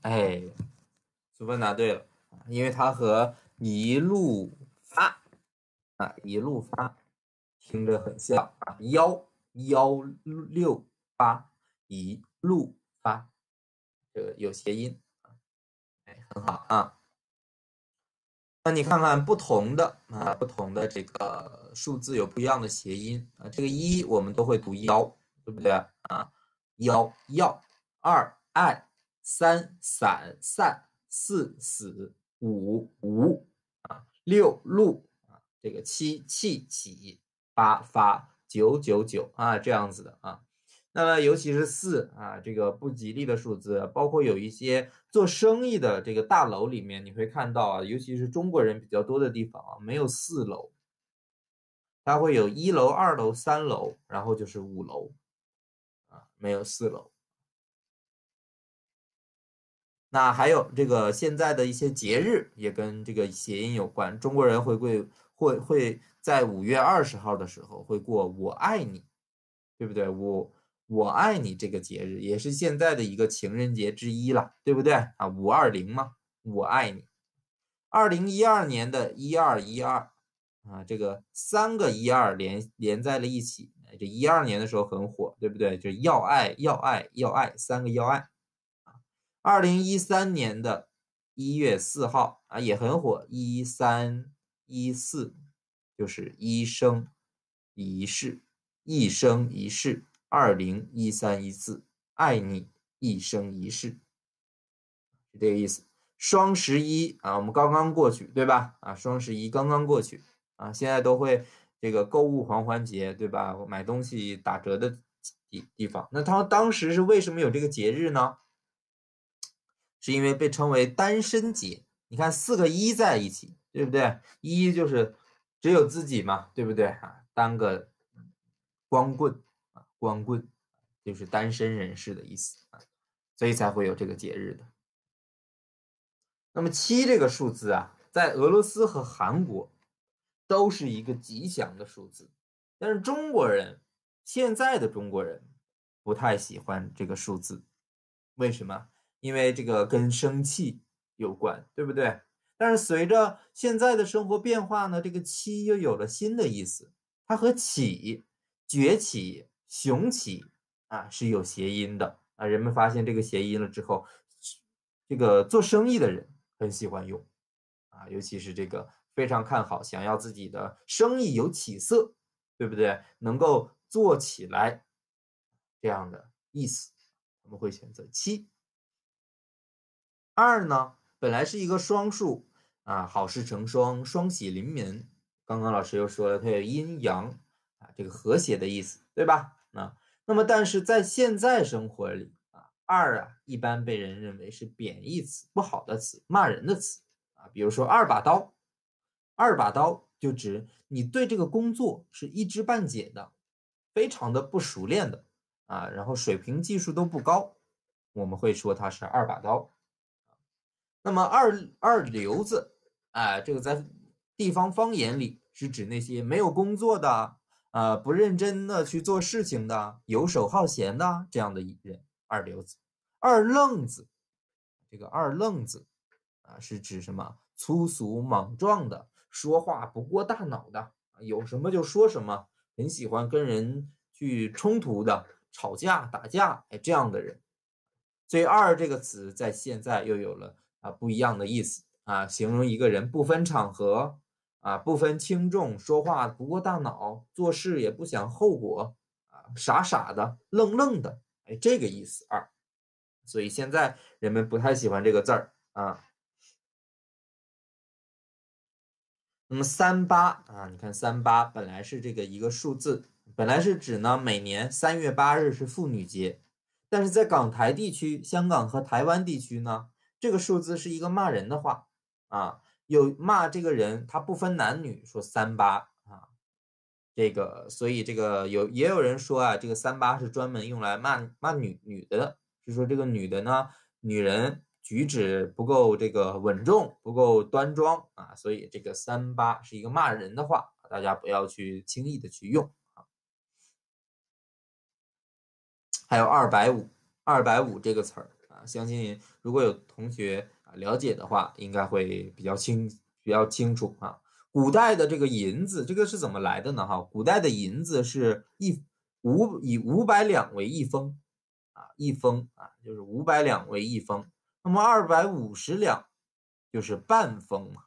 哎，主芬答对了，因为它和一路。啊，一路发，听着很像啊，幺幺六八一路发，这个有谐音，哎，很好啊。那你看看不同的啊，不同的这个数字有不一样的谐音啊。这个一我们都会读幺，对不对啊？幺要二爱三散散四死五无啊六路这个七七起八发九九九啊，这样子的啊。那么尤其是四啊，这个不吉利的数字，包括有一些做生意的这个大楼里面，你会看到啊，尤其是中国人比较多的地方啊，没有四楼，它会有一楼、二楼、三楼，然后就是五楼啊，没有四楼。那还有这个现在的一些节日也跟这个谐音有关，中国人会归。会会在五月二十号的时候会过我爱你，对不对？我我爱你这个节日也是现在的一个情人节之一了，对不对啊？五二零嘛，我爱你。二零一二年的一二一二啊，这个三个一二连连在了一起，这一二年的时候很火，对不对？就是要爱要爱要爱三个要爱啊。二零一三年的一月四号啊也很火，一三。一四就是一生一世，一生一世。二零一三一四，爱你一生一世，是这个意思。双十一啊，我们刚刚过去，对吧？啊，双十一刚刚过去啊，现在都会这个购物狂欢节，对吧？买东西打折的地地方。那他当时是为什么有这个节日呢？是因为被称为单身节。你看，四个一在一起。对不对？一就是只有自己嘛，对不对啊？当个光棍啊，光棍就是单身人士的意思啊，所以才会有这个节日的。那么七这个数字啊，在俄罗斯和韩国都是一个吉祥的数字，但是中国人现在的中国人不太喜欢这个数字，为什么？因为这个跟生气有关，对不对？但是随着现在的生活变化呢，这个七又有了新的意思，它和起、崛起、雄起啊是有谐音的啊。人们发现这个谐音了之后，这个做生意的人很喜欢用啊，尤其是这个非常看好，想要自己的生意有起色，对不对？能够做起来这样的意思，我们会选择七二呢。本来是一个双数啊，好事成双，双喜临门。刚刚老师又说了，它有阴阳啊，这个和谐的意思，对吧？啊，那么但是在现在生活里啊，二啊一般被人认为是贬义词，不好的词，骂人的词啊。比如说二把刀，二把刀就指你对这个工作是一知半解的，非常的不熟练的啊，然后水平技术都不高，我们会说它是二把刀。那么二二流子，哎，这个在地方方言里是指那些没有工作的，呃，不认真的去做事情的，游手好闲的这样的人。二流子，二愣子，这个二愣子，啊，是指什么粗俗莽撞的，说话不过大脑的，有什么就说什么，很喜欢跟人去冲突的，吵架打架，哎，这样的人。所以“二”这个词在现在又有了。啊，不一样的意思啊，形容一个人不分场合啊，不分轻重，说话不过大脑，做事也不想后果啊，傻傻的，愣愣的，哎，这个意思二，所以现在人们不太喜欢这个字儿啊。那么三八啊，你看三八本来是这个一个数字，本来是指呢，每年三月八日是妇女节，但是在港台地区，香港和台湾地区呢。这个数字是一个骂人的话啊，有骂这个人，他不分男女，说三八啊，这个所以这个有也有人说啊，这个三八是专门用来骂骂女女的，是说这个女的呢，女人举止不够这个稳重，不够端庄啊，所以这个三八是一个骂人的话，大家不要去轻易的去用啊。还有二百五，二百五这个词儿。相信如果有同学啊了解的话，应该会比较清比较清楚啊。古代的这个银子，这个是怎么来的呢？哈，古代的银子是一五以五百两为一封啊，一封啊，就是五百两为一封。那么二百五十两就是半封嘛。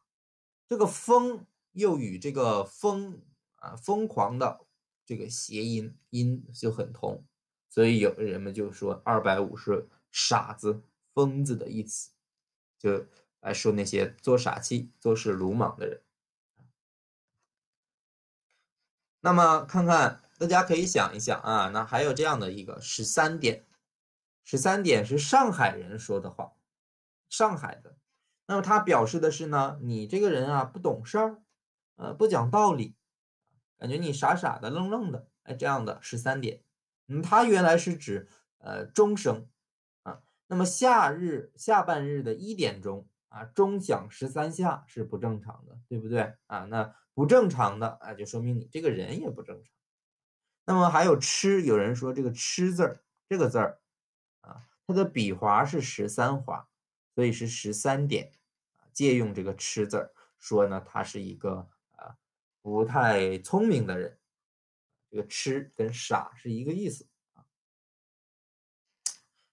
这个封”又与这个疯啊疯狂的这个谐音音就很同，所以有的人们就说二百五十。傻子、疯子的意思，就来说那些做傻气、做事鲁莽的人。那么看看，大家可以想一想啊，那还有这样的一个十三点，十三点是上海人说的话，上海的。那么它表示的是呢，你这个人啊不懂事儿，呃不讲道理，感觉你傻傻的、愣愣的，哎这样的十三点。嗯，它原来是指呃终生那么夏日下半日的一点钟啊，钟响十三下是不正常的，对不对啊？那不正常的啊，就说明你这个人也不正常。那么还有吃，有人说这个“吃”字儿，这个字儿啊，它的笔划是十三划，所以是十三点啊。借用这个“吃”字儿说呢，他是一个啊不太聪明的人。这个“痴跟傻是一个意思。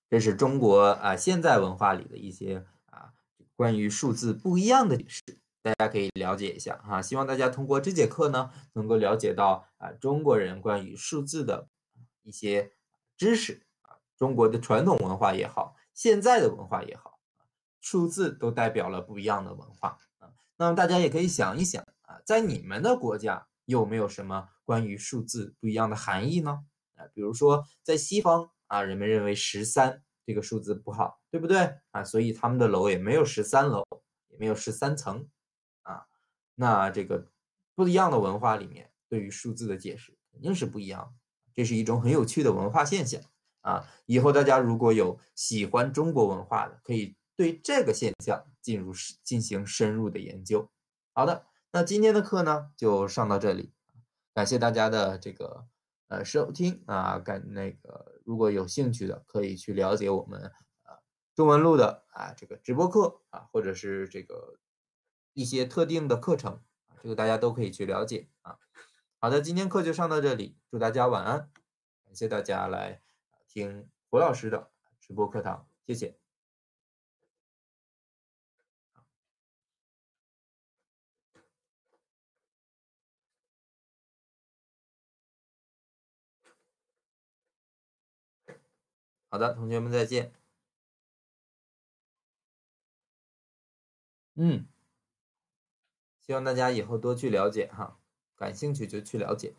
这是中国啊，现在文化里的一些啊关于数字不一样的解释，大家可以了解一下哈。希望大家通过这节课呢，能够了解到啊中国人关于数字的一些知识啊，中国的传统文化也好，现在的文化也好，数字都代表了不一样的文化啊。那么大家也可以想一想啊，在你们的国家有没有什么关于数字不一样的含义呢？啊，比如说在西方。啊，人们认为十三这个数字不好，对不对啊？所以他们的楼也没有十三楼，也没有十三层，啊，那这个不一样的文化里面对于数字的解释肯定是不一样，这是一种很有趣的文化现象啊。以后大家如果有喜欢中国文化的，可以对这个现象进入进行深入的研究。好的，那今天的课呢就上到这里，感谢大家的这个呃收听啊，感那个。如果有兴趣的，可以去了解我们啊中文路的啊这个直播课啊，或者是这个一些特定的课程啊，这个大家都可以去了解啊。好的，今天课就上到这里，祝大家晚安，感谢大家来听胡老师的直播课堂，谢谢。好的，同学们再见。嗯，希望大家以后多去了解哈，感兴趣就去了解。